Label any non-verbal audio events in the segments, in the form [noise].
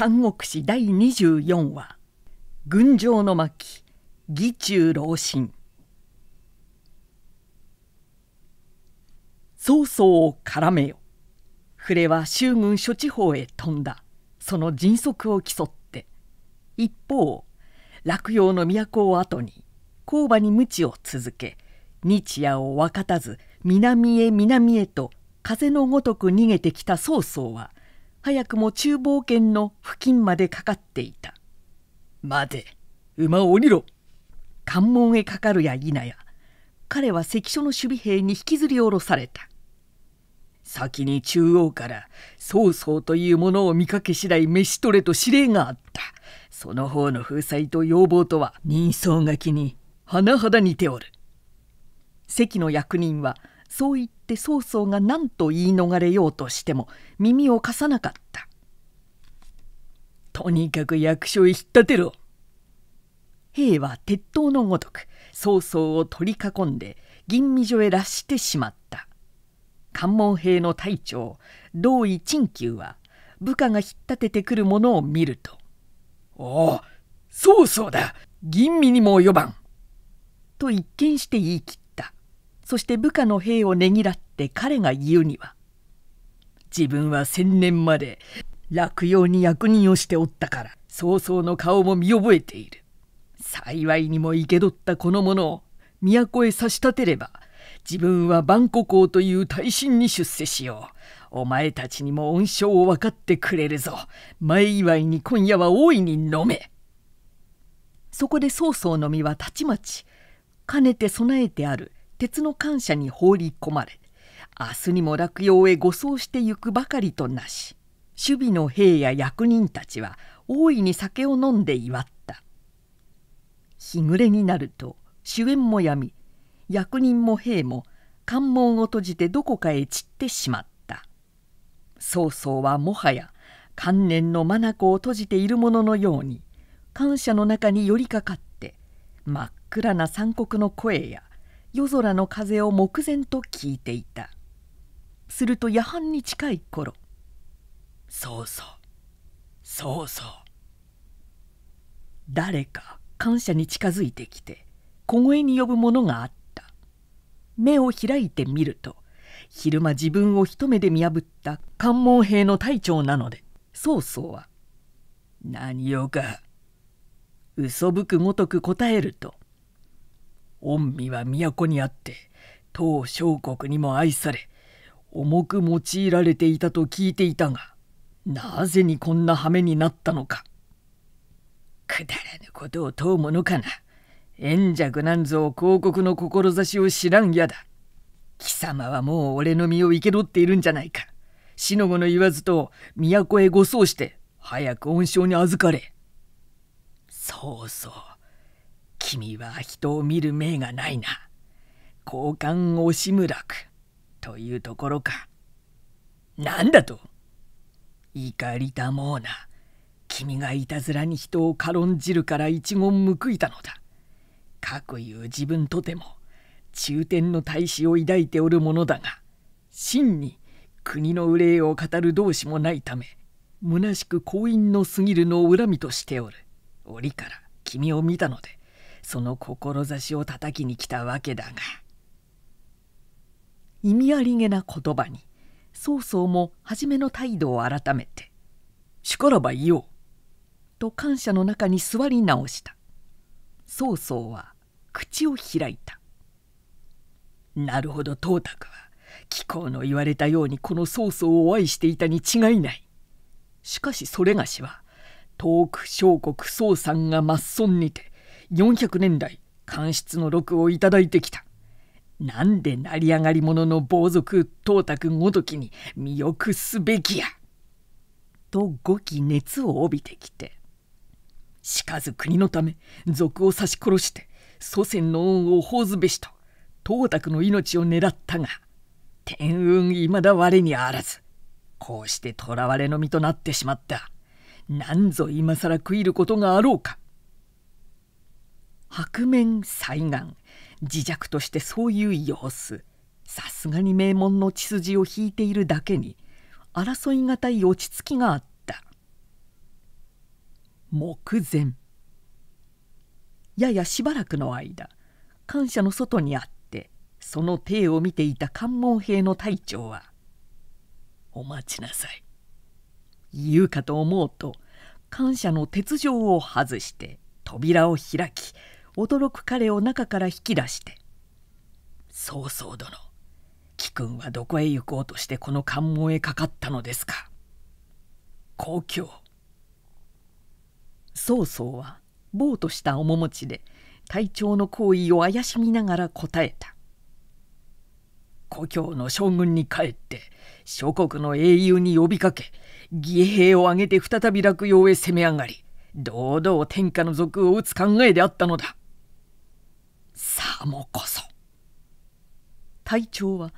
三国史第24話「群青の巻義中老臣」「曹操を絡めよ触れは衆軍諸地方へ飛んだその迅速を競って一方洛陽の都を後に工場に鞭を続け日夜を分かたず南へ南へと風のごとく逃げてきた曹操は早くも厨房圏の付近までかかっていた待て馬を降りろ関門へかかるや否や彼は関所の守備兵に引きずり下ろされた先に中央から曹操というものを見かけ次第召し取れと指令があったその方の風采と要望とは人相書きに甚だ似ておる関の役人はそう言って曹操が何と言い逃れようとしても耳を貸さなかったとにかく役所へ引っ立てろ兵は鉄塔のごとく曹操を取り囲んで吟味所へ出してしまった関門兵の隊長同意陳久は部下が引っ立ててくるものを見ると「おお曹操だ吟味にも及ばん」と一見して言い切っそして部下の兵をねぎらって彼が言うには自分は千年まで落葉に役人をしておったから曹操の顔も見覚えている幸いにも生け取ったこの者を都へ差し立てれば自分は万古公という大臣に出世しようお前たちにも恩賞を分かってくれるぞ前祝いに今夜は大いに飲めそこで曹操の身はたちまちかねて備えてある鉄の感謝に放り込まれ明日にも落葉へ護送してゆくばかりとなし守備の兵や役人たちは大いに酒を飲んで祝った日暮れになると主演もやみ役人も兵も関門を閉じてどこかへ散ってしまった曹操はもはや観念の眼を閉じているもののように感謝の中に寄りかかって真っ暗な三国の声や夜空の風を目前と聞いていたすると夜半に近い頃「そうそうそうそう」誰か感謝に近づいてきて小声に呼ぶものがあった目を開いてみると昼間自分を一目で見破った関門兵の隊長なので曹操は「何をか」嘘ぶくごとく答えると御身は都にあって当小国にも愛され重く用いられていたと聞いていたがなぜにこんな羽目になったのかくだらぬことを問うものかな縁弱なんぞ広告の志を知らんやだ貴様はもう俺の身を生け取っているんじゃないか死の子の言わずと都へ護送して早く恩賞に預かれそうそう君は人を見る目がないな交換惜しむらくというところかなんだと怒りたもうな君がいたずらに人を軽んじるから一言報いたのだかくいう自分とても中天の大使を抱いておるものだが真に国の憂いを語る同志もないため虚しく婚姻の過ぎるのを恨みとしておる折から君を見たのでその志を叩きに来たわけだが意味ありげな言葉に曹操も初めの態度を改めて「しからば言おう」と感謝の中に座り直した曹操は口を開いた「なるほど董卓は貴公の言われたようにこの曹操を愛していたに違いない」しかしそれがしは遠く小国曹さんが末っにて400年来官室の禄をいただいてきた。なんで成り上がり者の暴族董卓ごときに身を屈すべきや。と語気熱を帯びてきて「しかず国のため賊を刺し殺して祖先の恩を放ずべしと董卓の命を狙ったが天運いまだ我にあらずこうして囚われの身となってしまった何ぞ今更食いることがあろうか白面災難自弱としてそういう様子さすがに名門の血筋を引いているだけに争いがたい落ち着きがあった目前ややしばらくの間感謝の外にあってその体を見ていた関門兵の隊長は「お待ちなさい」言うかと思うと感謝の鉄条を外して扉を開き驚く彼を中から引き出して「曹操殿貴君はどこへ行こうとしてこの関門へかかったのですか故郷」曹操はぼうとした面持ちで隊長の行為を怪しみながら答えた故郷の将軍に帰って諸国の英雄に呼びかけ義兵を挙げて再び落葉へ攻め上がり堂々天下の賊を討つ考えであったのだかもこそ隊長は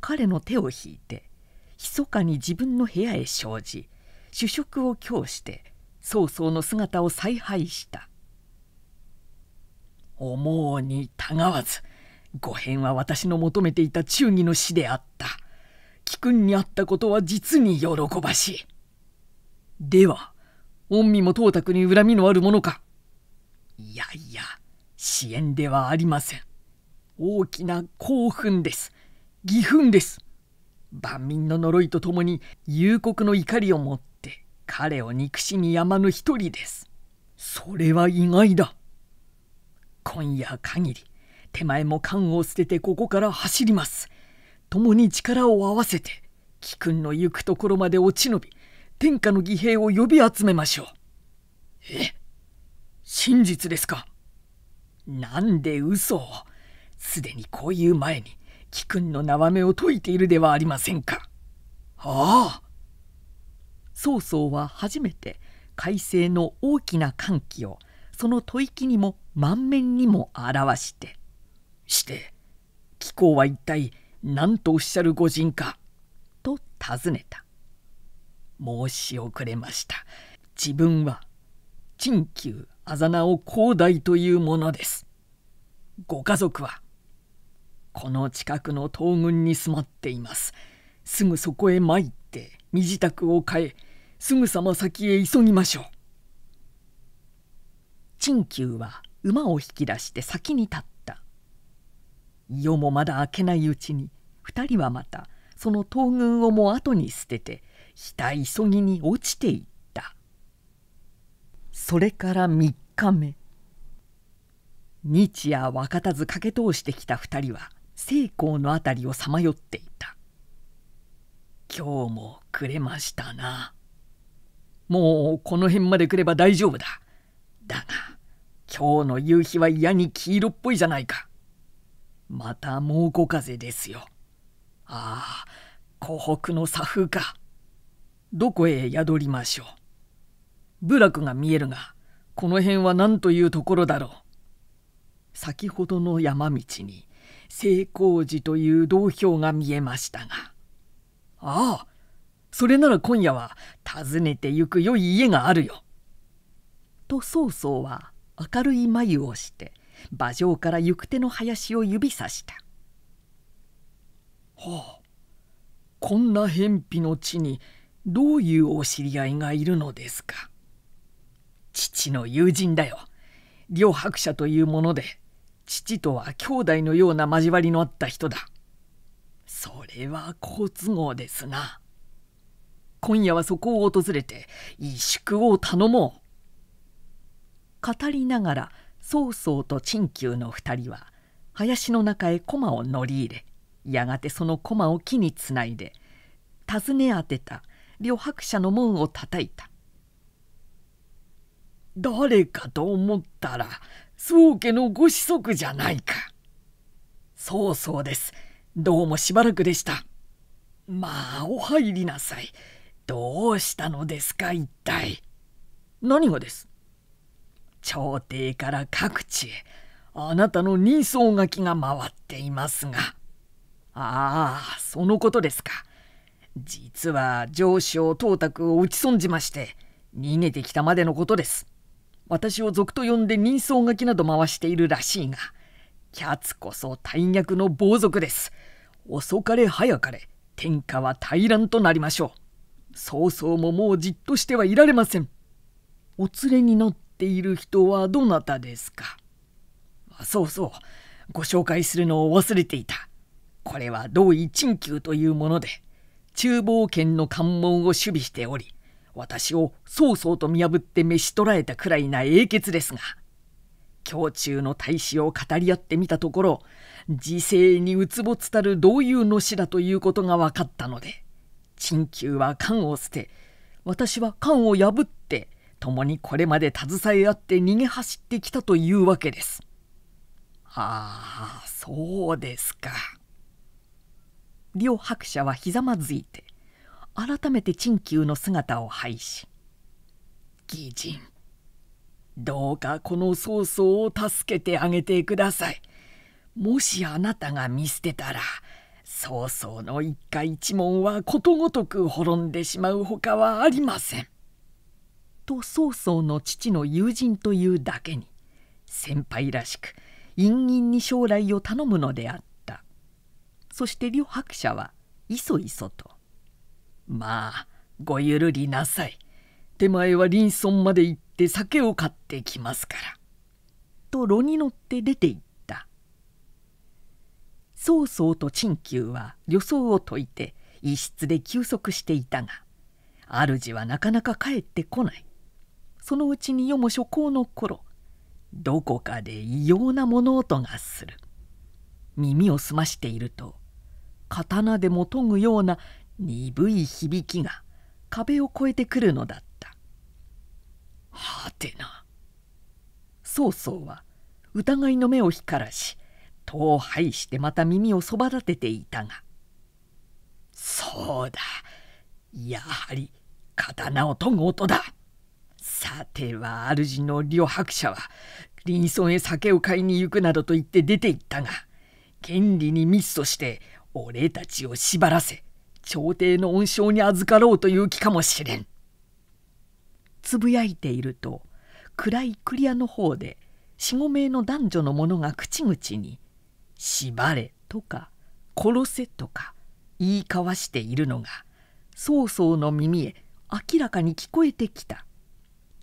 彼の手を引いて密かに自分の部屋へ生じ主食を供して曹操の姿を采配した思うにたがわず御変は私の求めていた忠義の死であった貴君に会ったことは実に喜ばしいでは御身も董卓に恨みのあるものかいやいや支援ではありません大きな興奮です義憤です万民の呪いとともに夕刻の怒りを持って彼を憎しみ山の一人ですそれは意外だ今夜限り手前も缶を捨ててここから走ります共に力を合わせて貴君の行くところまで落ち延び天下の義兵を呼び集めましょうえ真実ですかなんで嘘をすでにこういう前に貴君の縄目を解いているではありませんか。ああ曹操は初めて改正の大きな歓喜をその吐息にも満面にも表してして貴公は一体何とおっしゃる御人かと尋ねた申し遅れました自分は陳旧あざなを広大というものです。ご家族はこの近くの東軍に住まっています。すぐそこへ参って身支度を変えすぐさま先へ急ぎましょう。陳久は馬を引き出して先に立った夜もまだ明けないうちに2人はまたその東軍をも後に捨ててひた急ぎに落ちていった。それから3日目日夜若たず駆け通してきた2人は成功の辺りをさまよっていた今日もくれましたなもうこの辺まで来れば大丈夫だだが今日の夕日は嫌に黄色っぽいじゃないかまた猛虎風ですよああ湖北の砂風かどこへ宿りましょう部落が見えるがこの辺は何というところだろう。先ほどの山道に成功寺という道標が見えましたがああそれなら今夜は訪ねてゆく良い家があるよ。と曹操は明るい眉をして馬上から行く手の林を指さした。はあこんな辺鄙の地にどういうお知り合いがいるのですか。の友人だよ。両伯者というもので、父とは兄弟のような交わりのあった人だ。それは好都合ですな。今夜はそこを訪れて、一宿を頼もう。語りながら、曹操と陳旧の二人は、林の中へ駒を乗り入れ、やがてその駒を木につないで、尋ね当てた両白者の門をたたいた。誰かと思ったら宗家のご子息じゃないかそうそうですどうもしばらくでしたまあお入りなさいどうしたのですか一体何がです朝廷から各地へあなたの人相書きが回っていますがああそのことですか実は上司を董卓を打ち損じまして逃げてきたまでのことです私を賊と呼んで人相書きなど回しているらしいがキャツこそ大逆の暴族です遅かれ早かれ天下は大乱となりましょう曹操ももうじっとしてはいられませんお連れに乗っている人はどなたですかそうそうご紹介するのを忘れていたこれは同意鎮旧というもので厨房圏の関門を守備しており私を曹操と見破って召し捕らえたくらいな英傑ですが胸中の大使を語り合ってみたところ時勢にうつぼつたる同友の死だということが分かったので陳旧は缶を捨て私は缶を破って共にこれまで携え合って逃げ走ってきたというわけです。ああそうですか。両白者はひざまずいて改めて陳旧の姿を拝し「義人どうかこの曹操を助けてあげてください」もしあなたが見捨てたら曹操の一家一門はことごとく滅んでしまうほかはありません。と曹操の父の友人というだけに先輩らしく隠隠に将来を頼むのであったそして旅白者はいそいそとまあごゆるりなさい手前は林村まで行って酒を買ってきますから」と炉に乗って出て行った曹操と陳久は予想を解いて一室で休息していたが主はなかなか帰ってこないそのうちに世も初行の頃どこかで異様な物音がする耳を澄ましていると刀でも研ぐような鈍い響きが壁を越えてくるのだったはてな曹操は疑いの目を光らし戸をしてまた耳をそば立てていたが「そうだやはり刀を研ぐ音ださては主の両白者は林村へ酒を買いに行くなどと言って出て行ったが権利にミスとして俺たちを縛らせ朝廷の恩賞に預かろうという気かもしれん。つぶやいていると暗いクリアの方で45名の男女の者が口々に「縛れ」とか「殺せ」とか言い交わしているのが曹操の耳へ明らかに聞こえてきた。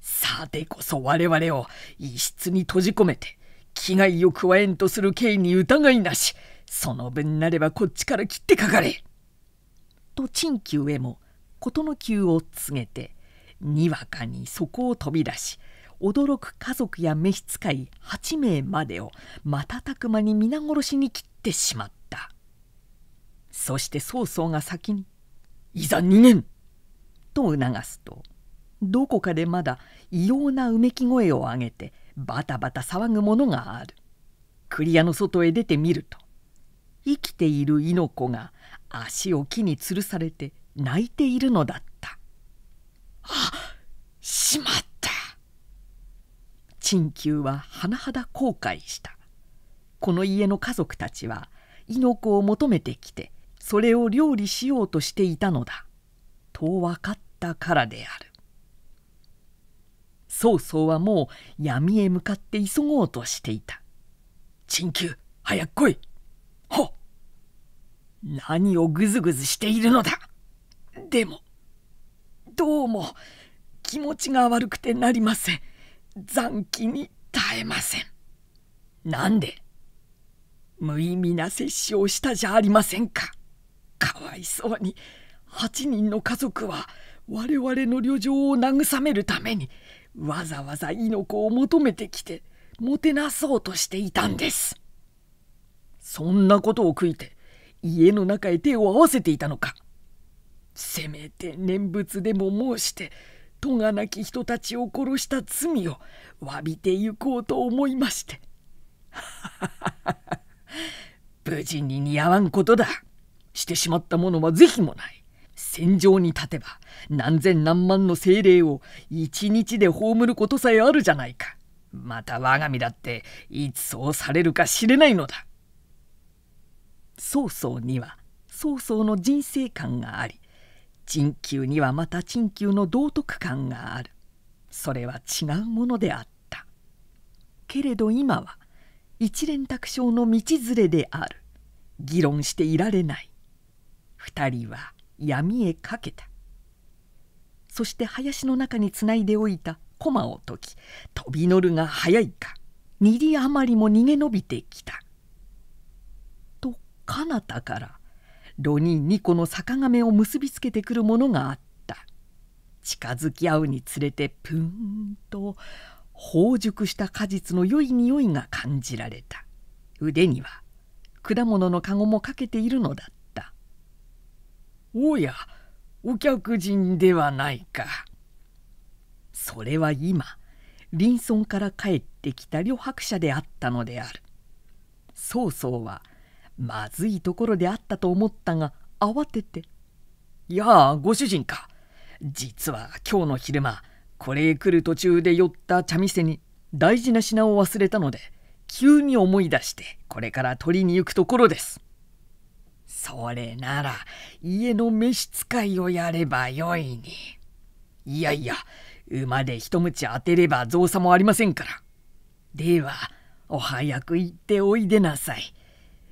さてこそ我々を一室に閉じ込めて危害を加えんとする刑に疑いなしその分なればこっちから切ってかかれ。と陳旧へも事の急を告げてにわかにそこを飛び出し驚く家族や召使い8名までを瞬く間に皆殺しに切ってしまったそして曹操が先に「いざ逃げん!」と促すとどこかでまだ異様なうめき声を上げてバタバタ騒ぐものがある。クリアの外へ出てみると生きている猪子が足を木に吊るされて泣いているのだったあしまった陳久は甚だ後悔したこの家の家族たちは猪子を求めてきてそれを料理しようとしていたのだと分かったからである曹操はもう闇へ向かって急ごうとしていた「陳旧早く来い!」何をぐずぐずしているのだでもどうも気持ちが悪くてなりません残機に耐えませんなんで無意味な摂取をしたじゃありませんかかわいそうに8人の家族は我々の旅情を慰めるためにわざわざ猪子を求めてきてもてなそうとしていたんですそんなことを悔いて家の中へ手を合わせていたのかせめて念仏でも申してがなき人たちを殺した罪を詫びてゆこうと思いまして [laughs] 無事に似合わんことだしてしまったものは是非もない戦場に立てば何千何万の精霊を一日で葬ることさえあるじゃないかまた我が身だっていつそうされるか知れないのだ曹操には曹操の人生観があり陳旧にはまた陳旧の道徳観があるそれは違うものであったけれど今は一連卓章の道連れである議論していられない二人は闇へかけたそして林の中につないでおいた駒を解き飛び乗るが早いか二里余りも逃げ延びてきた彼方から炉に2個の坂亀を結びつけてくるものがあった近づき合うにつれてプンと豊熟した果実の良い匂いが感じられた腕には果物の籠もかけているのだった「おやお客人ではないか」それは今林村から帰ってきた旅白者であったのである曹操はまずいところであったと思ったが慌てて「やあご主人か実は今日の昼間これへ来る途中で寄った茶店に大事な品を忘れたので急に思い出してこれから取りに行くところです」。それなら家の召使いをやればよいに。いやいや馬で一ち当てれば造作もありませんから。ではお早く行っておいでなさい。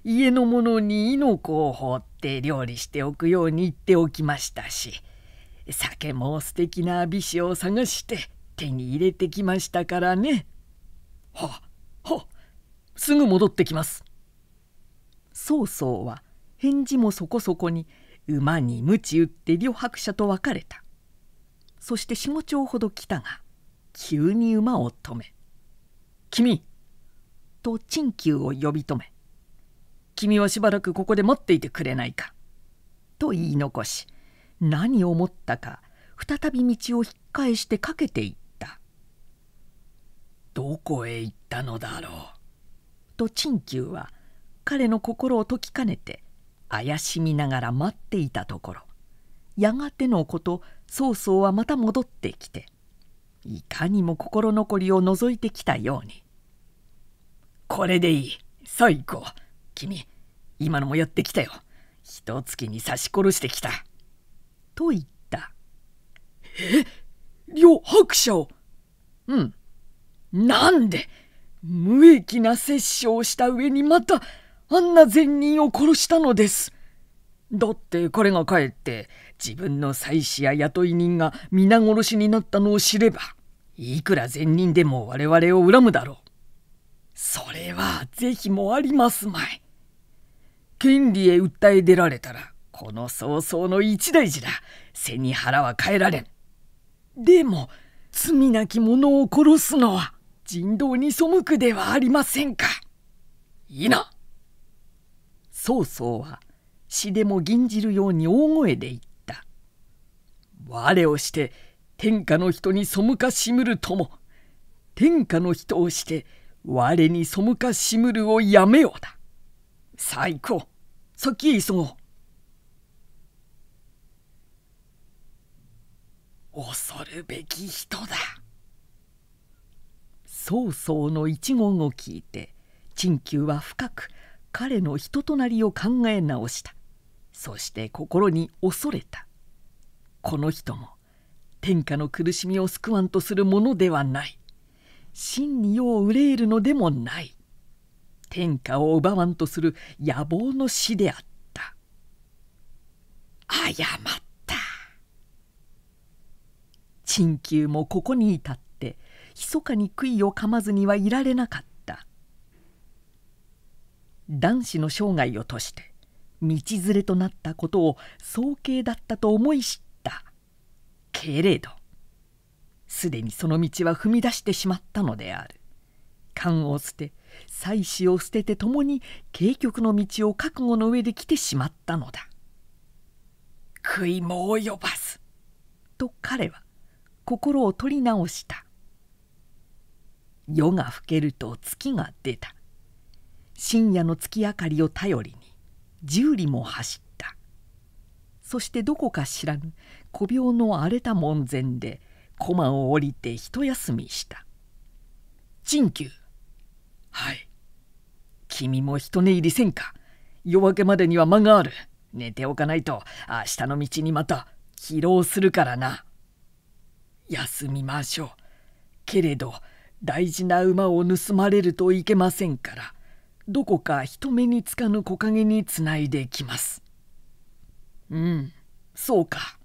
家のものに猪子を放って料理しておくように言っておきましたし酒も素敵な美酒を探して手に入れてきましたからね。ははすぐ戻ってきます。曹操は返事もそこそこに馬に鞭打って両白者と別れたそして四丁ほど来たが急に馬を止め「君!」と陳旧を呼び止め君はしばらくここで待っていてくれないか」と言い残し何を思ったか再び道を引っ返してかけていった「どこへ行ったのだろう」と陳旧は彼の心を解きかねて怪しみながら待っていたところやがてのこと曹操はまた戻ってきていかにも心残りをぞいてきたように「これでいい最後君今のもやってきたよ一月に刺し殺してきた」と言ったえ両白者をうんなんで無益な殺生をした上にまたあんな善人を殺したのですだって彼が帰って自分の妻子や雇い人が皆殺しになったのを知ればいくら善人でも我々を恨むだろうそれは是非もありますまい権利へ訴え出られたらこの早々の一大事だ背に腹は変えられんでも罪なき者を殺すのは人道に背くではありませんかいいな曹操は死でも吟じるように大声で言った我をして天下の人に背かしむるとも天下の人をして我に背かしむるをやめようだ最高先へ急ごう恐るべき人だ曹操の一言を聞いて陳旧は深く彼の人となりを考え直したそして心に恐れたこの人も天下の苦しみを救わんとするものではない真に世を憂えるのでもない天下を奪わんとする野望の死であった謝った陳旧もここに至って密かに悔いを噛まずにはいられなかった男子の生涯をとして道連れとなったことを早計だったと思い知ったけれどすでにその道は踏み出してしまったのである官を捨て妻子を捨てて共に慶局の道を覚悟の上で来てしまったのだ。悔いも及ばずと彼は心を取り直した夜が更けると月が出た深夜の月明かりを頼りに十里も走ったそしてどこか知らぬ小病の荒れた門前で駒を降りて一休みした「鎮急」はい君も人寝入りせんか夜明けまでには間がある寝ておかないと明日の道にまた疲労するからな休みましょうけれど大事な馬を盗まれるといけませんからどこか人目につかぬ木陰につないできますうんそうか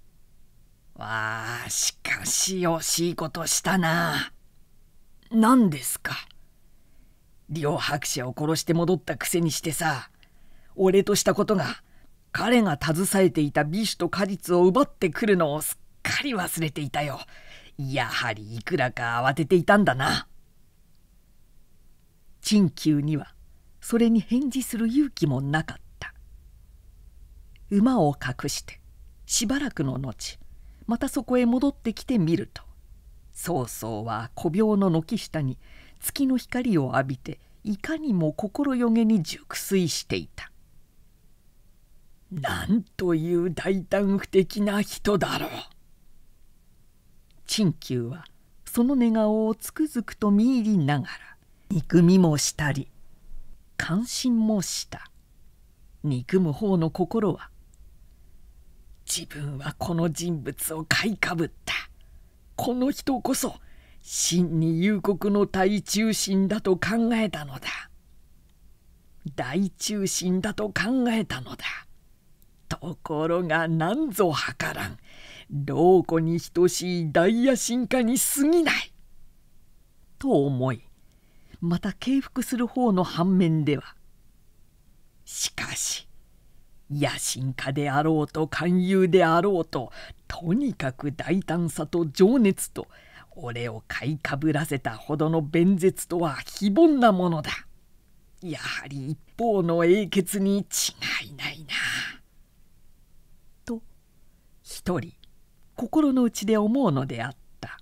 わあしかし惜しいことしたな何ですか両博士を殺して戻ったくせにしてさ俺としたことが彼が携えていた美酒と果実を奪ってくるのをすっかり忘れていたよやはりいくらか慌てていたんだな陳旧にはそれに返事する勇気もなかった馬を隠してしばらくの後またそこへ戻ってきてみると曹操は小病の軒下に月の光を浴びていかにも心よげに熟睡していたなんという大胆不敵な人だろう陳旧はその寝顔をつくづくと見入りながら憎みもしたり関心もした憎む方の心は自分はこの人物を買いかぶったこの人こそ真に幽谷の大中心だと考えたのだ大中心だと考えたのだところが何ぞ図らん老子に等しい大野心家に過ぎないと思いまた敬服する方の反面ではしかし野心家であろうと勧誘であろうととにかく大胆さと情熱と俺を買いかぶらせたほどの弁舌とは非凡なものだやはり一方の英傑に違いないな。と一人心の内で思うのであった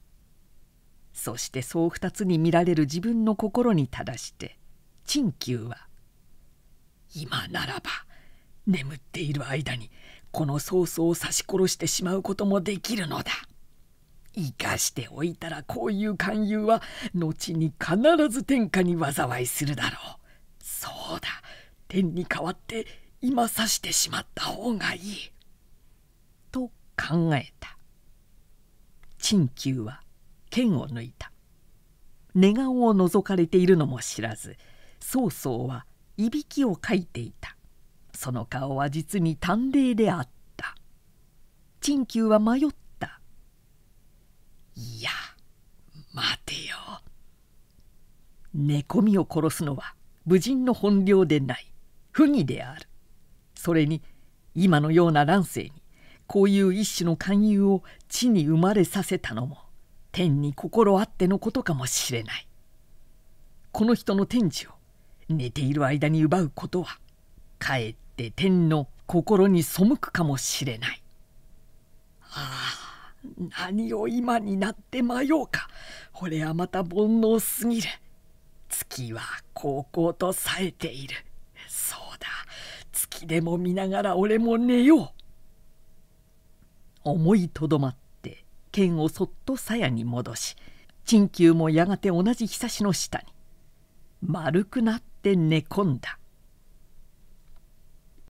そしてそう二つに見られる自分の心に正して陳旧は「今ならば眠っている間にこの曹操を刺し殺してしまうこともできるのだ」。生かしておいたらこういう勧誘は後に必ず天下に災いするだろうそうだ天に代わって今刺してしまった方がいい」と考えた陳旧は剣を抜いた寝顔を覗かれているのも知らず曹操はいびきをかいていたその顔は実に淡麗であった陳旧は迷っいや待てよ寝込みを殺すのは武人の本領でない不義であるそれに今のような乱世にこういう一種の勧誘を地に生まれさせたのも天に心あってのことかもしれないこの人の天地を寝ている間に奪うことはかえって天の心に背くかもしれないああ何を今になって迷うかこれはまた煩悩すぎる月は高校と冴えているそうだ月でも見ながら俺も寝よう思いとどまって剣をそっと鞘に戻し陳旧もやがて同じひさしの下に丸くなって寝込んだ